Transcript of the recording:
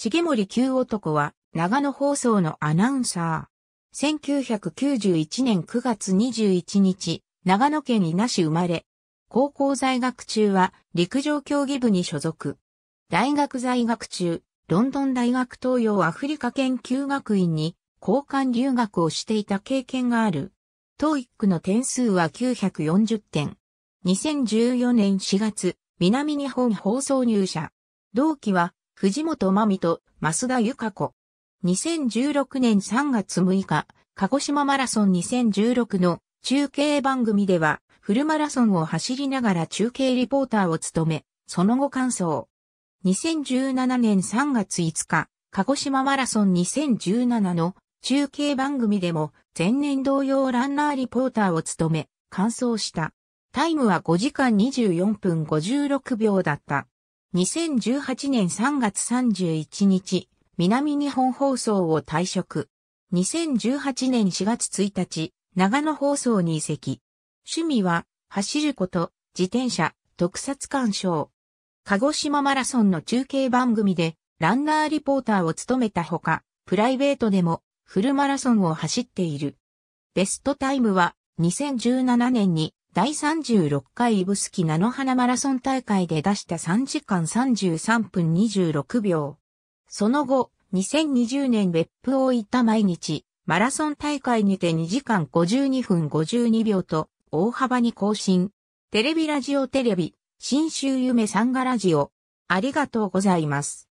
重森旧男は、長野放送のアナウンサー。1991年9月21日、長野県に那市生まれ。高校在学中は、陸上競技部に所属。大学在学中、ロンドン大学東洋アフリカ研究学院に、交換留学をしていた経験がある。当一区の点数は940点。2014年4月、南日本放送入社。同期は、藤本真美と増田由香子。2016年3月6日、鹿児島マラソン2016の中継番組では、フルマラソンを走りながら中継リポーターを務め、その後完走。2017年3月5日、鹿児島マラソン2017の中継番組でも前年同様ランナーリポーターを務め、完走した。タイムは5時間24分56秒だった。2018年3月31日、南日本放送を退職。2018年4月1日、長野放送に移籍。趣味は、走ること、自転車、特撮鑑賞。鹿児島マラソンの中継番組で、ランナーリポーターを務めたほか、プライベートでも、フルマラソンを走っている。ベストタイムは、2017年に、第36回イブスキ菜の花マラソン大会で出した3時間33分26秒。その後、2020年別府を行った毎日、マラソン大会にて2時間52分52秒と大幅に更新。テレビラジオテレビ、新州夢サンガラジオ。ありがとうございます。